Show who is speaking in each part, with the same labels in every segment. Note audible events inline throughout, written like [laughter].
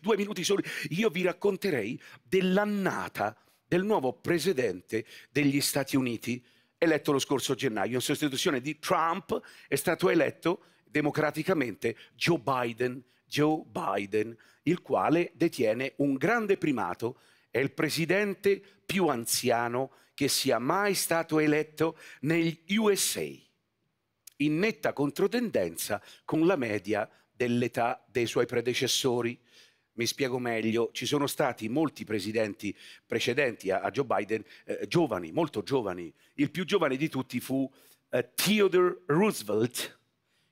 Speaker 1: due minuti soli, io vi racconterei dell'annata del nuovo presidente degli Stati Uniti eletto lo scorso gennaio. In sostituzione di Trump è stato eletto democraticamente Joe Biden, Joe Biden, il quale detiene un grande primato, è il presidente più anziano che sia mai stato eletto negli USA, in netta controtendenza con la media dell'età dei suoi predecessori mi spiego meglio, ci sono stati molti presidenti precedenti a, a Joe Biden, eh, giovani, molto giovani. Il più giovane di tutti fu eh, Theodore Roosevelt,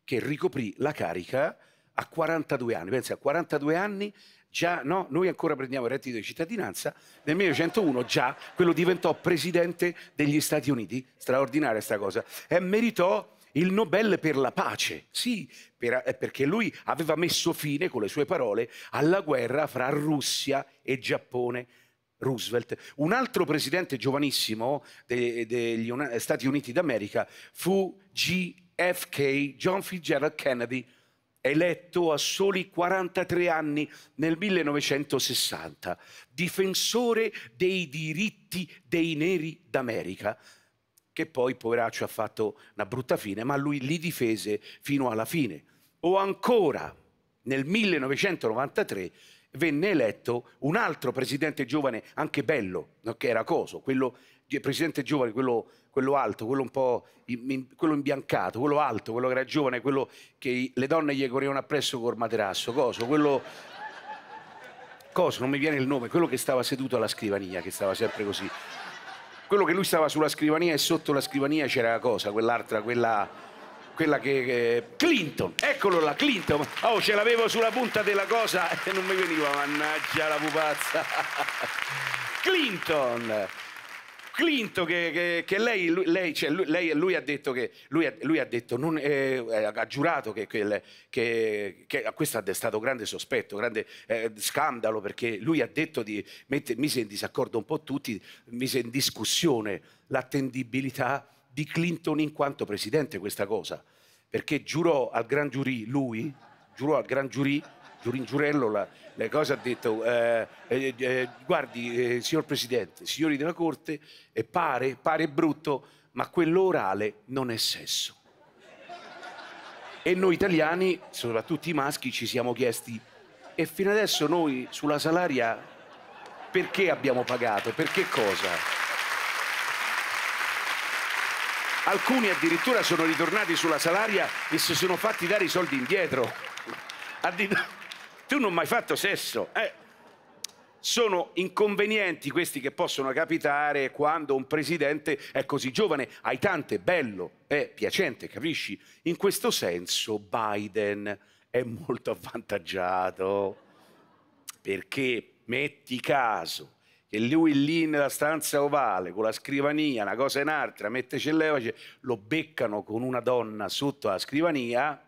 Speaker 1: che ricoprì la carica a 42 anni. Pensi, a 42 anni già, no, noi ancora prendiamo il reddito di cittadinanza, nel 1901 già quello diventò presidente degli Stati Uniti, straordinaria sta cosa, e meritò il Nobel per la pace, sì, per, eh, perché lui aveva messo fine, con le sue parole, alla guerra fra Russia e Giappone. Roosevelt. Un altro presidente giovanissimo de, degli Stati Uniti d'America fu GFK, John Fitzgerald Kennedy, eletto a soli 43 anni nel 1960, difensore dei diritti dei neri d'America che poi poveraccio ha fatto una brutta fine, ma lui li difese fino alla fine. O ancora nel 1993 venne eletto un altro presidente giovane, anche bello, che era Coso, quello presidente giovane, quello, quello alto, quello un po' in, quello imbiancato, quello alto, quello che era giovane, quello che le donne gli correvano appresso col materasso, Coso, quello... Coso, non mi viene il nome, quello che stava seduto alla scrivania, che stava sempre così quello che lui stava sulla scrivania e sotto la scrivania c'era la cosa, quell'altra, quella, quella che, che, Clinton, eccolo là, Clinton. Oh, ce l'avevo sulla punta della cosa e non mi veniva, mannaggia la pupazza. [laughs] Clinton. Clinton che, che, che lei, lei, cioè, lei, lui ha detto che lui ha, lui ha, detto, non, eh, eh ha giurato che, che, che, ah, questo è stato grande sospetto, grande eh, scandalo perché lui ha detto di mettere mise in disaccordo un po' tutti, mise in discussione l'attendibilità di Clinton in quanto presidente questa cosa, perché giurò al gran giurì lui, giurò al gran giurì Giuringiurello la, la cosa ha detto eh, eh, eh, guardi eh, signor Presidente, signori della Corte, eh, pare, pare brutto, ma quello orale non è sesso. E noi italiani, soprattutto i maschi, ci siamo chiesti e fino adesso noi sulla salaria perché abbiamo pagato? Per che cosa? Alcuni addirittura sono ritornati sulla salaria e si sono fatti dare i soldi indietro. [laughs] tu non hai mai fatto sesso. Eh, sono inconvenienti questi che possono capitare quando un presidente è così giovane. Hai tante, bello, è piacente, capisci? In questo senso Biden è molto avvantaggiato. Perché metti caso che lui lì nella stanza ovale con la scrivania, una cosa in altra, mette levaci, lo beccano con una donna sotto la scrivania,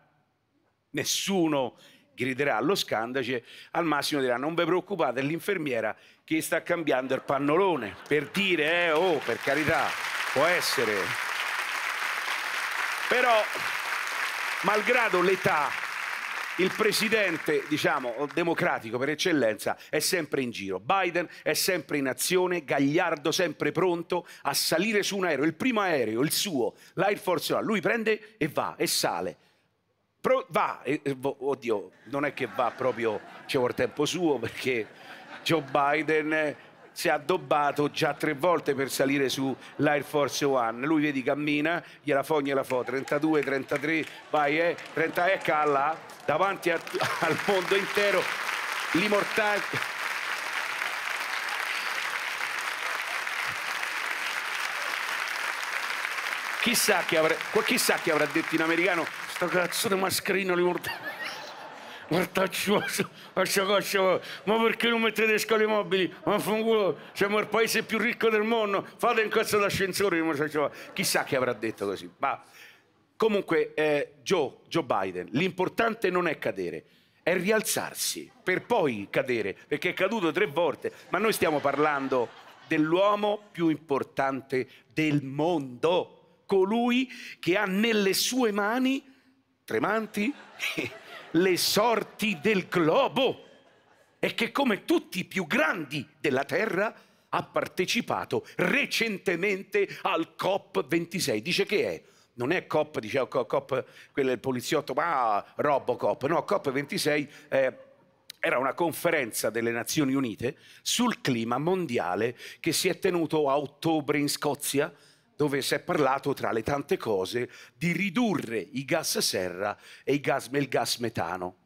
Speaker 1: nessuno griderà allo scandace, al massimo dirà non vi preoccupate, è l'infermiera che sta cambiando il pannolone, per dire, eh, oh, per carità, può essere. Però, malgrado l'età, il presidente, diciamo, democratico per eccellenza è sempre in giro. Biden è sempre in azione, Gagliardo sempre pronto a salire su un aereo, il primo aereo, il suo, l'Air Force One. Lui prende e va e sale. Pro va, eh, oddio, non è che va proprio, c'è il tempo suo perché Joe Biden si è addobbato già tre volte per salire su l'Air Force One. Lui vedi cammina, gliela fo, gliela fo, 32, 33, vai eh, 30 e eh, calla davanti a, al mondo intero, l'immortale... Chissà che, avrà, chissà che avrà detto in americano Sto cazzo di mascherino li portavo. [laughs] Mortaccioso, lascia coscia, ma perché non mettete le scale mobili? Ma fanculo, siamo il paese più ricco del mondo, fate un cazzo d'ascensore, chissà chi avrà detto così. Ma comunque, eh, Joe, Joe Biden, l'importante non è cadere, è rialzarsi per poi cadere, perché è caduto tre volte, ma noi stiamo parlando dell'uomo più importante del mondo, colui che ha nelle sue mani tremanti [laughs] le sorti del globo e che come tutti i più grandi della Terra ha partecipato recentemente al COP26. Dice che è? Non è COP, diciamo, COP, quello è poliziotto, ma Robocop. No, COP26 eh, era una conferenza delle Nazioni Unite sul clima mondiale che si è tenuto a ottobre in Scozia dove si è parlato, tra le tante cose, di ridurre i gas serra e gas, il gas metano.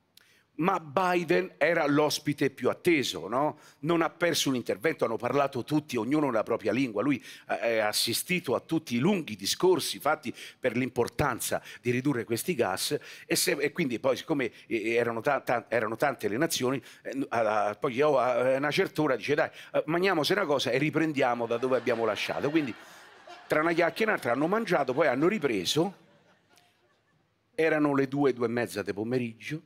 Speaker 1: Ma Biden era l'ospite più atteso, no? non ha perso un intervento, hanno parlato tutti, ognuno nella propria lingua, lui eh, ha assistito a tutti i lunghi discorsi fatti per l'importanza di ridurre questi gas e, se, e quindi poi siccome eh, erano, ta- ta- erano tante le nazioni, eh, oh, a- poi eh, a una certa ora dice dai, eh, mangiamoci una cosa e riprendiamo da dove abbiamo lasciato. Quindi, tra una chiacchiera e un'altra hanno mangiato, poi hanno ripreso, erano le due, due e mezza del pomeriggio,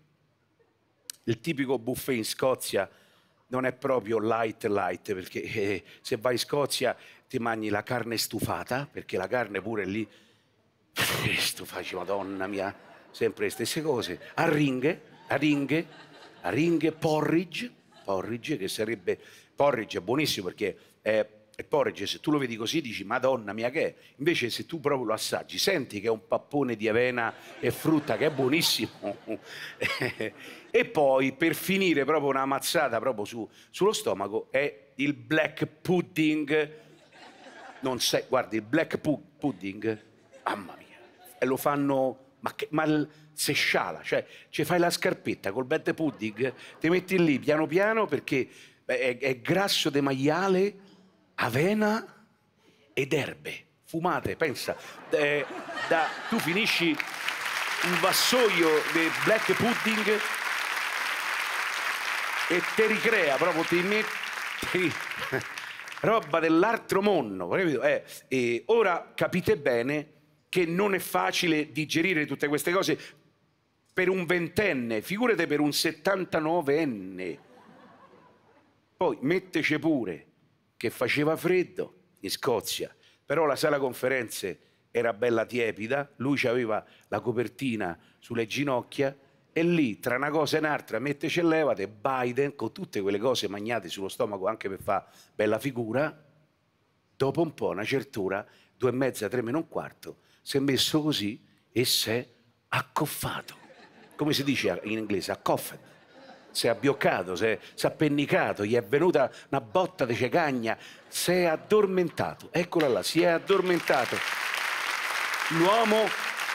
Speaker 1: il tipico buffet in Scozia non è proprio light light perché eh, se vai in Scozia ti mangi la carne stufata perché la carne pure lì eh, stufaci madonna mia sempre le stesse cose arringhe arringhe arringhe porridge porridge che sarebbe porridge è buonissimo perché è e porge, se tu lo vedi così, dici Madonna mia che è. Invece, se tu proprio lo assaggi, senti che è un pappone di avena e frutta che è buonissimo. [laughs] e poi per finire proprio una mazzata proprio su, sullo stomaco è il black pudding. Non sai, guarda il black pu pudding, mamma mia, e lo fanno. Ma, che, ma il, se sciala, cioè, cioè fai la scarpetta col black pudding, ti metti lì piano piano perché è, è grasso di maiale avena ed erbe fumate, pensa. Eh, da, tu finisci un vassoio di black pudding e te ricrea proprio, ti metti roba dell'altro mondo, Eh, eh, ora capite bene che non è facile digerire tutte queste cose per un ventenne, figurate per un 79enne. Poi metteci pure che faceva freddo in Scozia, però la sala conferenze era bella tiepida, lui aveva la copertina sulle ginocchia e lì tra una cosa e un'altra metteci e levate Biden con tutte quelle cose magnate sullo stomaco anche per fare bella figura, dopo un po', una certura, due e mezza, tre meno un quarto, si è messo così e si è accoffato. Come si dice in inglese? Accoffato si è abbioccato, si è, si è appennicato, gli è venuta una botta di cecagna, si è addormentato, eccola là, si è addormentato. L'uomo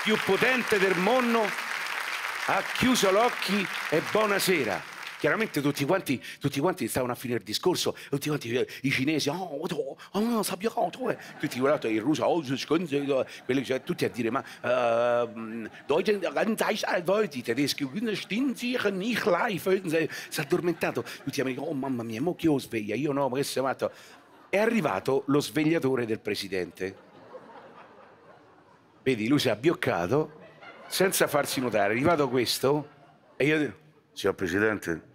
Speaker 1: più potente del mondo ha chiuso gli occhi e buonasera. Chiaramente tutti quanti, tutti quanti stavano a finire il discorso, tutti quanti eh, i cinesi, ah, oh, to, ah, oh, sabbia, oh, to, eh. tutti guardate il russo, oh, quelli, cioè, tutti a dire, ma Deutschland, uh, i tedeschi, nicht live, si è addormentato, tutti americani, oh mamma mia, mo chi lo sveglia, io no, ma che sei matto. È arrivato lo svegliatore del presidente. Vedi, lui si è abbioccato senza farsi notare. È arrivato questo e io dico, signor Presidente,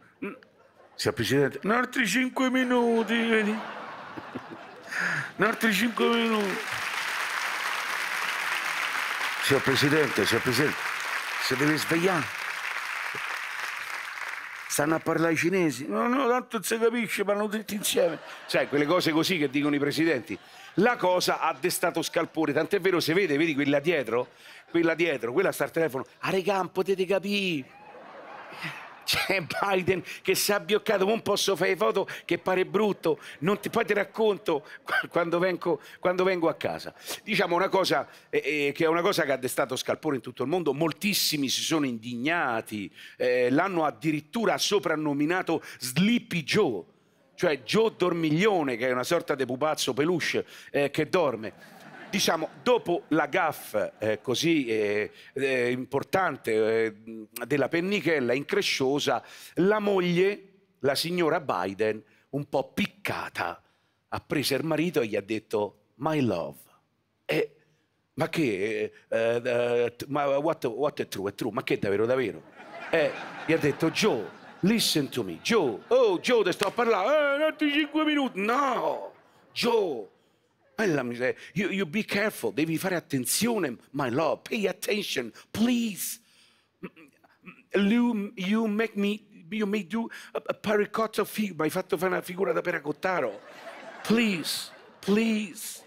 Speaker 1: Signor Presidente, un altri cinque minuti, vedi? Un altri cinque minuti. Signor Presidente, signor Presidente, si deve svegliare. Stanno a parlare i cinesi. No, no, tanto si capisce, parlano tutti insieme. Sai, quelle cose così che dicono i presidenti. La cosa ha destato scalpore, tant'è vero, se vede, vedi quella dietro? Quella dietro, quella sta al telefono. A regà, potete capire c'è Biden che si è abbioccato, non posso fare foto che pare brutto, ti, poi ti racconto [laughs] quando vengo, quando vengo, a casa. Diciamo una cosa eh, eh, che è una cosa che ha destato scalpore in tutto il mondo, moltissimi si sono indignati, eh, l'hanno addirittura soprannominato Sleepy Joe, cioè Joe Dormiglione, che è una sorta di pupazzo peluche eh, che dorme diciamo, dopo la gaffa eh, così eh, eh, importante eh, della pennichella incresciosa, la moglie, la signora Biden, un po' piccata, ha preso il marito e gli ha detto My love. E, ma che? Eh, eh, ma what, what è true? È true? Ma che è davvero davvero? E gli ha detto Joe, listen to me. Joe, oh Joe, ti sto a parlare. Eh, cinque minuti. No! Joe! Alla miseria. You, you be careful, devi fare attenzione, my love. Pay attention, please. You, you make me, you may do a, a pericotta figura. Mi hai fatto fare una figura da peracottaro. Please, please.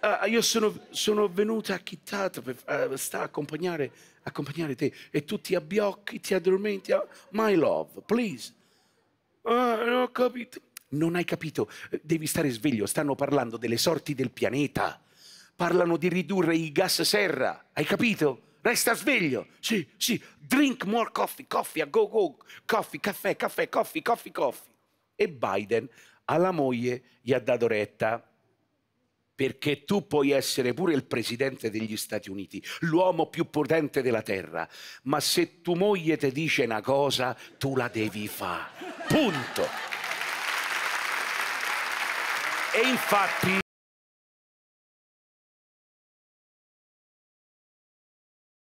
Speaker 1: Uh, io sono, sono venuta a Chittata per uh, sta accompagnare, accompagnare te e tu ti abbiocchi, ti addormenti. Ah, my love, please. Uh, non ho capito. Non hai capito, devi stare sveglio, stanno parlando delle sorti del pianeta. Parlano di ridurre i gas serra, hai capito? Resta sveglio. Sì, sì, drink more coffee, coffee, a go go, coffee, caffè, caffè, coffee, coffee, coffee. E Biden alla moglie gli ha dato retta. Perché tu puoi essere pure il presidente degli Stati Uniti, l'uomo più potente della terra, ma se tua moglie ti dice una cosa, tu la devi fare. Punto. E infatti